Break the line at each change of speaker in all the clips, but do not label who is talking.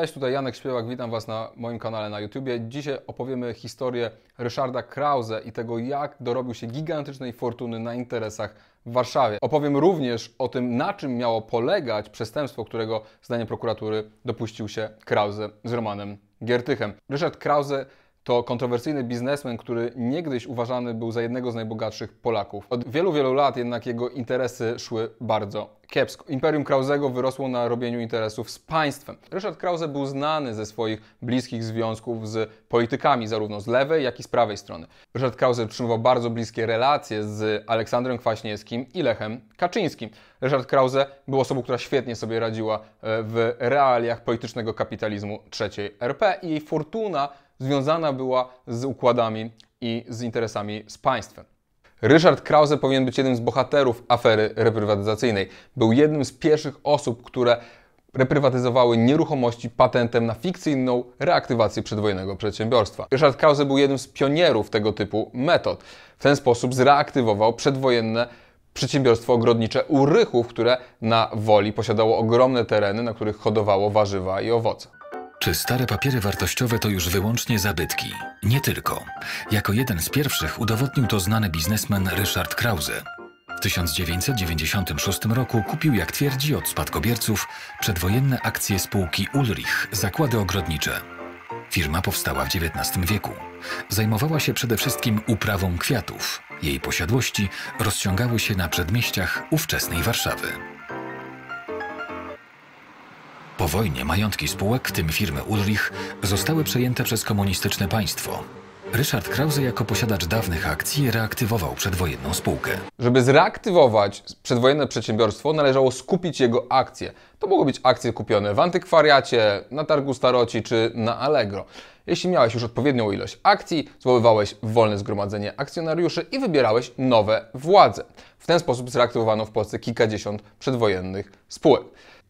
Cześć, tutaj Janek Śpiewak, witam Was na moim kanale na YouTubie. Dzisiaj opowiemy historię Ryszarda Krause i tego, jak dorobił się gigantycznej fortuny na interesach w Warszawie. Opowiem również o tym, na czym miało polegać przestępstwo, którego, zdaniem prokuratury, dopuścił się Krause z Romanem Giertychem. Ryszard Krause to kontrowersyjny biznesmen, który niegdyś uważany był za jednego z najbogatszych Polaków. Od wielu, wielu lat jednak jego interesy szły bardzo kiepsko. Imperium Krausego wyrosło na robieniu interesów z państwem. Ryszard Krause był znany ze swoich bliskich związków z politykami, zarówno z lewej, jak i z prawej strony. Ryszard Krause utrzymywał bardzo bliskie relacje z Aleksandrem Kwaśniewskim i Lechem Kaczyńskim. Ryszard Krause był osobą, która świetnie sobie radziła e, w realiach politycznego kapitalizmu III RP i jej fortuna związana była z układami i z interesami z państwem. Ryszard Krause powinien być jednym z bohaterów afery reprywatyzacyjnej. Był jednym z pierwszych osób, które reprywatyzowały nieruchomości patentem na fikcyjną reaktywację przedwojennego przedsiębiorstwa. Ryszard Krause był jednym z pionierów tego typu metod. W ten sposób zreaktywował przedwojenne przedsiębiorstwo ogrodnicze Urychów, które na Woli posiadało ogromne tereny, na których hodowało warzywa i owoce. Czy stare papiery wartościowe to już wyłącznie zabytki? Nie tylko. Jako jeden z pierwszych udowodnił to znany biznesmen Ryszard Krause. W 1996 roku kupił, jak twierdzi, od spadkobierców przedwojenne akcje spółki Ulrich Zakłady Ogrodnicze. Firma powstała w XIX wieku. Zajmowała się przede wszystkim uprawą kwiatów. Jej posiadłości rozciągały się na przedmieściach ówczesnej Warszawy. Po wojnie majątki spółek, w tym firmy Ulrich, zostały przejęte przez komunistyczne państwo. Ryszard Krause jako posiadacz dawnych akcji reaktywował przedwojenną spółkę. Żeby zreaktywować przedwojenne przedsiębiorstwo, należało skupić jego akcje. To mogły być akcje kupione w antykwariacie, na targu staroci czy na Allegro. Jeśli miałeś już odpowiednią ilość akcji, zwoływałeś wolne zgromadzenie akcjonariuszy i wybierałeś nowe władze. W ten sposób zreaktywowano w Polsce kilkadziesiąt przedwojennych spółek.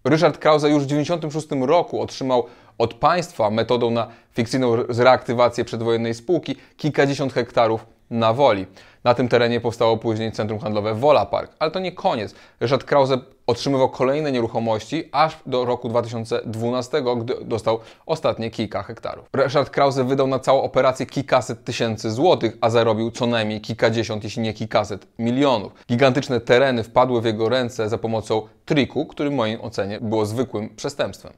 Ryszard Krause już w 1996 roku otrzymał od państwa metodą na fikcyjną reaktywację przedwojennej spółki kilkadziesiąt hektarów na Woli. Na tym terenie powstało później centrum handlowe Wola Park, ale to nie koniec. Ryszard Krause otrzymywał kolejne nieruchomości aż do roku 2012, gdy dostał ostatnie kilka hektarów. Ryszard Krause wydał na całą operację kilkaset tysięcy złotych, a zarobił co najmniej kilkadziesiąt, jeśli nie kilkaset milionów. Gigantyczne tereny wpadły w jego ręce za pomocą triku, który w mojej ocenie było zwykłym przestępstwem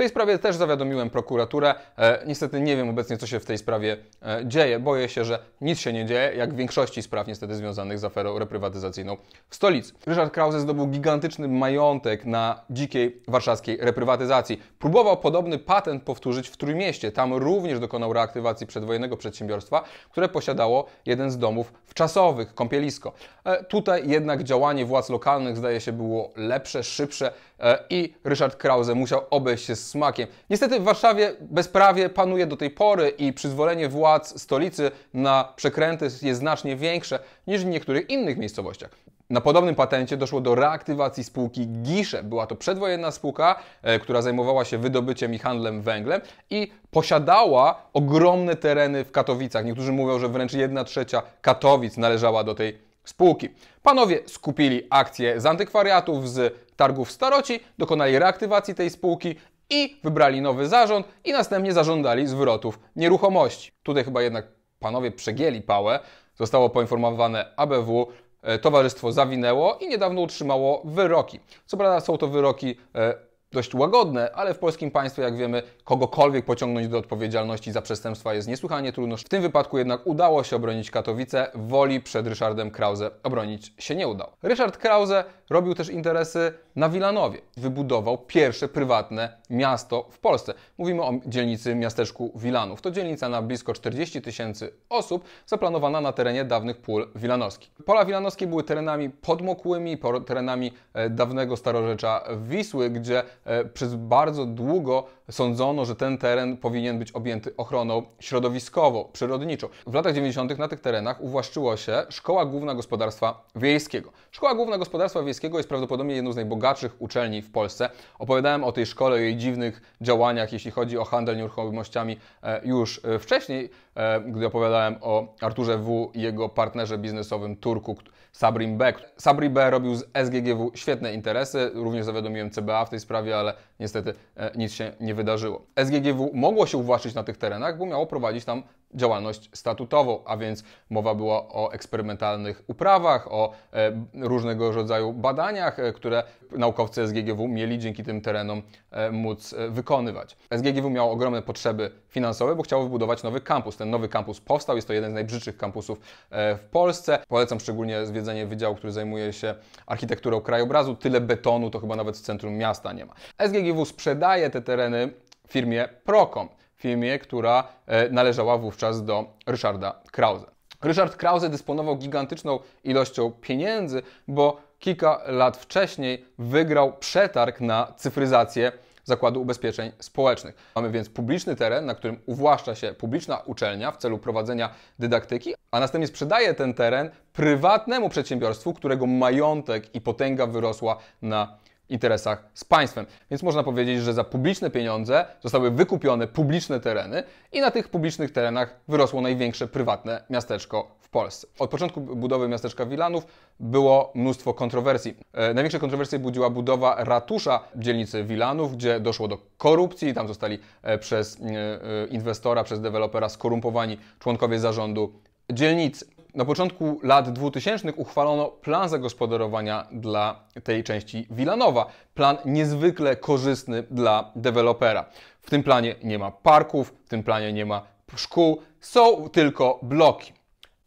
tej sprawie też zawiadomiłem prokuraturę. E, niestety nie wiem obecnie, co się w tej sprawie e, dzieje. Boję się, że nic się nie dzieje, jak w większości spraw niestety związanych z aferą reprywatyzacyjną w stolicy. Ryszard Krause zdobył gigantyczny majątek na dzikiej warszawskiej reprywatyzacji. Próbował podobny patent powtórzyć w Trójmieście. Tam również dokonał reaktywacji przedwojennego przedsiębiorstwa, które posiadało jeden z domów wczasowych, kąpielisko. E, tutaj jednak działanie władz lokalnych zdaje się było lepsze, szybsze e, i Ryszard Krause musiał obejść się z smakiem. Niestety w Warszawie bezprawie panuje do tej pory i przyzwolenie władz stolicy na przekręty jest znacznie większe niż w niektórych innych miejscowościach. Na podobnym patencie doszło do reaktywacji spółki Gisze. Była to przedwojenna spółka, e, która zajmowała się wydobyciem i handlem węglem i posiadała ogromne tereny w Katowicach. Niektórzy mówią, że wręcz 1 trzecia Katowic należała do tej spółki. Panowie skupili akcje z antykwariatów, z targów staroci, dokonali reaktywacji tej spółki i wybrali nowy zarząd i następnie zażądali zwrotów nieruchomości. Tutaj chyba jednak panowie przegięli pałę, zostało poinformowane ABW, e, towarzystwo zawinęło i niedawno utrzymało wyroki. Co prawda są to wyroki e, dość łagodne, ale w polskim państwie, jak wiemy, kogokolwiek pociągnąć do odpowiedzialności za przestępstwa jest niesłychanie trudno. W tym wypadku jednak udało się obronić Katowice, woli przed Ryszardem Krause obronić się nie udało. Ryszard Krause robił też interesy na Wilanowie. Wybudował pierwsze prywatne miasto w Polsce. Mówimy o dzielnicy miasteczku Wilanów. To dzielnica na blisko 40 tysięcy osób, zaplanowana na terenie dawnych pól wilanowskich. Pola wilanowskie były terenami podmokłymi, terenami e, dawnego starorzecza Wisły, gdzie E, przez bardzo długo sądzono, że ten teren powinien być objęty ochroną środowiskowo, przyrodniczą. W latach 90. na tych terenach uwłaszczyło się Szkoła Główna Gospodarstwa Wiejskiego. Szkoła Główna Gospodarstwa Wiejskiego jest prawdopodobnie jedną z najbogatszych uczelni w Polsce. Opowiadałem o tej szkole, o jej dziwnych działaniach, jeśli chodzi o handel nieruchomościami e, już e, wcześniej, e, gdy opowiadałem o Arturze W. i jego partnerze biznesowym Turku, Sabrim B. Sabri B. robił z SGGW świetne interesy, również zawiadomiłem CBA w tej sprawie, ale niestety nic się nie wydarzyło wydarzyło. SGGW mogło się uwłaszczyć na tych terenach, bo miało prowadzić tam działalność statutową, a więc mowa była o eksperymentalnych uprawach, o e, różnego rodzaju badaniach, e, które naukowcy SGGW mieli dzięki tym terenom e, móc e, wykonywać. SGGW miało ogromne potrzeby finansowe, bo chciało wybudować nowy kampus. Ten nowy kampus powstał, jest to jeden z najbrzydszych kampusów e, w Polsce. Polecam szczególnie zwiedzenie wydziału, który zajmuje się architekturą krajobrazu. Tyle betonu to chyba nawet w centrum miasta nie ma. SGGW sprzedaje te tereny firmie Procom firmie, która e, należała wówczas do Ryszarda Krause. Ryszard Krause dysponował gigantyczną ilością pieniędzy, bo kilka lat wcześniej wygrał przetarg na cyfryzację Zakładu Ubezpieczeń Społecznych. Mamy więc publiczny teren, na którym uwłaszcza się publiczna uczelnia w celu prowadzenia dydaktyki, a następnie sprzedaje ten teren prywatnemu przedsiębiorstwu, którego majątek i potęga wyrosła na interesach z państwem. Więc można powiedzieć, że za publiczne pieniądze zostały wykupione publiczne tereny i na tych publicznych terenach wyrosło największe prywatne miasteczko w Polsce. Od początku budowy miasteczka Wilanów było mnóstwo kontrowersji. E, największe kontrowersje budziła budowa ratusza w dzielnicy Wilanów, gdzie doszło do korupcji. Tam zostali e, przez e, inwestora, przez dewelopera skorumpowani członkowie zarządu dzielnicy. Na początku lat 2000 uchwalono plan zagospodarowania dla tej części Wilanowa. Plan niezwykle korzystny dla dewelopera. W tym planie nie ma parków, w tym planie nie ma szkół, są tylko bloki.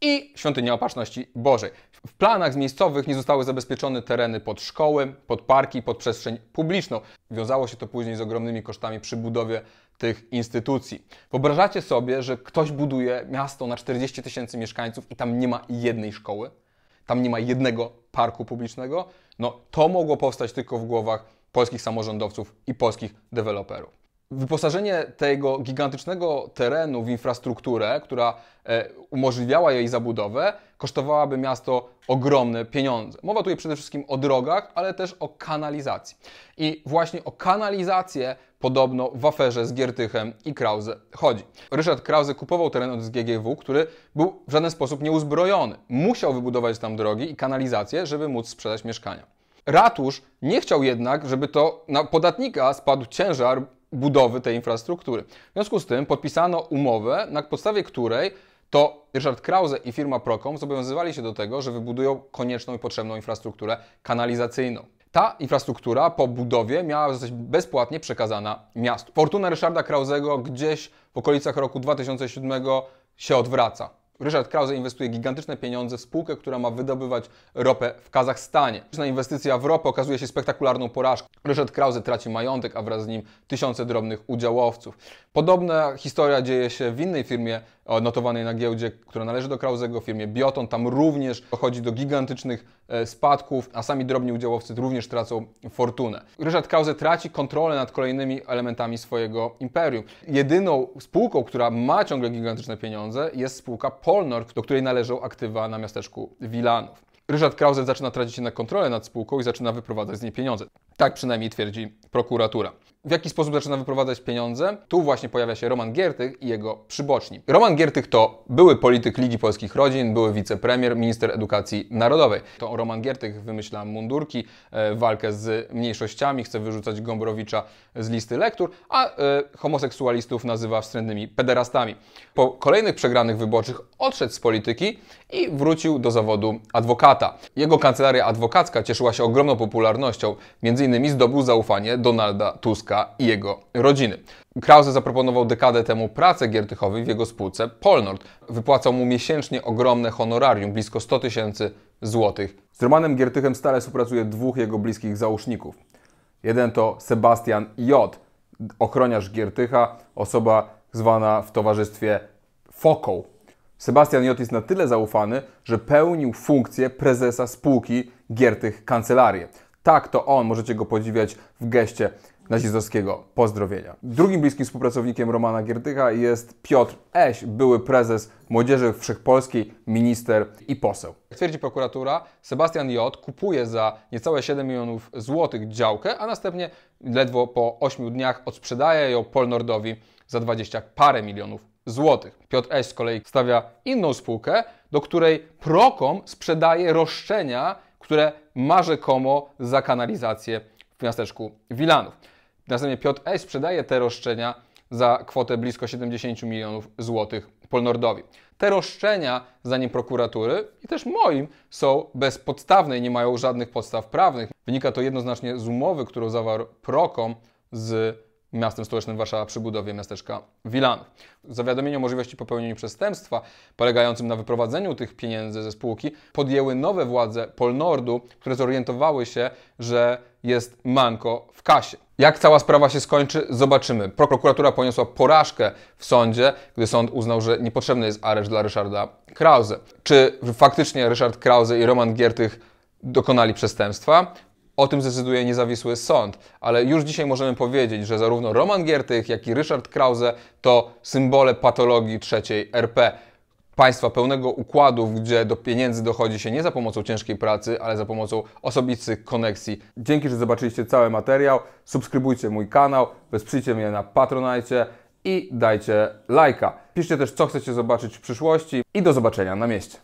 I świątynia opatrzności Bożej. W planach miejscowych nie zostały zabezpieczone tereny pod szkoły, pod parki, pod przestrzeń publiczną. Wiązało się to później z ogromnymi kosztami przy budowie tych instytucji. Wyobrażacie sobie, że ktoś buduje miasto na 40 tysięcy mieszkańców i tam nie ma jednej szkoły, tam nie ma jednego parku publicznego? No to mogło powstać tylko w głowach polskich samorządowców i polskich deweloperów wyposażenie tego gigantycznego terenu w infrastrukturę, która e, umożliwiała jej zabudowę, kosztowałaby miasto ogromne pieniądze. Mowa tutaj przede wszystkim o drogach, ale też o kanalizacji. I właśnie o kanalizację podobno w aferze z Giertychem i Krause chodzi. Ryszard Krause kupował teren od GGW, który był w żaden sposób nieuzbrojony. Musiał wybudować tam drogi i kanalizację, żeby móc sprzedać mieszkania. Ratusz nie chciał jednak, żeby to na podatnika spadł ciężar budowy tej infrastruktury. W związku z tym podpisano umowę, na podstawie której to Ryszard Krause i firma Procom zobowiązywali się do tego, że wybudują konieczną i potrzebną infrastrukturę kanalizacyjną. Ta infrastruktura po budowie miała zostać bezpłatnie przekazana miastu. Fortuna Ryszarda Krausego gdzieś w okolicach roku 2007 się odwraca. Ryszard Krause inwestuje gigantyczne pieniądze w spółkę, która ma wydobywać ropę w Kazachstanie. Liczna inwestycja w ropę okazuje się spektakularną porażką. Ryszard Krause traci majątek, a wraz z nim tysiące drobnych udziałowców. Podobna historia dzieje się w innej firmie notowanej na giełdzie, która należy do Krausego, firmie Bioton. Tam również dochodzi do gigantycznych E, spadków, a sami drobni udziałowcy również tracą fortunę. Ryszard Krause traci kontrolę nad kolejnymi elementami swojego imperium. Jedyną spółką, która ma ciągle gigantyczne pieniądze jest spółka Polnor, do której należą aktywa na miasteczku Wilanów. Ryszard Krause zaczyna tracić jednak kontrolę nad spółką i zaczyna wyprowadzać z niej pieniądze. Tak przynajmniej twierdzi prokuratura. W jaki sposób zaczyna wyprowadzać pieniądze? Tu właśnie pojawia się Roman Giertych i jego przyboczni. Roman Giertych to były polityk Ligi Polskich Rodzin, były wicepremier, minister edukacji narodowej. To Roman Giertych wymyśla mundurki, e, walkę z mniejszościami, chce wyrzucać Gombrowicza z listy lektur, a e, homoseksualistów nazywa wstrętnymi pederastami. Po kolejnych przegranych wyborczych odszedł z polityki i wrócił do zawodu adwokata. Jego kancelaria adwokacka cieszyła się ogromną popularnością, między Innymi zdobył zaufanie Donalda Tuska i jego rodziny. Krause zaproponował dekadę temu pracę giertychowi w jego spółce Polnord. Wypłacał mu miesięcznie ogromne honorarium, blisko 100 tysięcy złotych. Z Romanem Giertychem stale współpracuje dwóch jego bliskich załóżników. Jeden to Sebastian J., ochroniarz Giertycha, osoba zwana w towarzystwie Foką. Sebastian J. jest na tyle zaufany, że pełnił funkcję prezesa spółki Giertych Kancelarię. Tak, to on, możecie go podziwiać w geście nazistowskiego pozdrowienia. Drugim bliskim współpracownikiem Romana Gierdycha jest Piotr Eś, były prezes Młodzieży Wszechpolskiej, minister i poseł. Jak twierdzi prokuratura, Sebastian J. kupuje za niecałe 7 milionów złotych działkę, a następnie ledwo po 8 dniach odsprzedaje ją Polnordowi za 20 parę milionów złotych. Piotr Eś z kolei stawia inną spółkę, do której Prokom sprzedaje roszczenia które ma rzekomo za kanalizację w miasteczku Wilanów. Następnie Piotr S. sprzedaje te roszczenia za kwotę blisko 70 milionów złotych Polnordowi. Te roszczenia, zdaniem prokuratury i też moim, są bezpodstawne i nie mają żadnych podstaw prawnych. Wynika to jednoznacznie z umowy, którą zawarł Prokom z miastem stołecznym Warszawa przy budowie miasteczka Wilanów. Zawiadomienie o możliwości popełnienia przestępstwa polegającym na wyprowadzeniu tych pieniędzy ze spółki podjęły nowe władze Polnordu, które zorientowały się, że jest manko w kasie. Jak cała sprawa się skończy, zobaczymy. Prokuratura poniosła porażkę w sądzie, gdy sąd uznał, że niepotrzebny jest areszt dla Ryszarda Krause. Czy faktycznie Ryszard Krause i Roman Giertych dokonali przestępstwa? O tym zdecyduje niezawisły sąd, ale już dzisiaj możemy powiedzieć, że zarówno Roman Giertych, jak i Ryszard Krause to symbole patologii trzeciej RP. Państwa pełnego układu, gdzie do pieniędzy dochodzi się nie za pomocą ciężkiej pracy, ale za pomocą osobistych koneksji. Dzięki, że zobaczyliście cały materiał. Subskrybujcie mój kanał, wesprzyjcie mnie na Patronite i dajcie lajka. Piszcie też, co chcecie zobaczyć w przyszłości i do zobaczenia na mieście.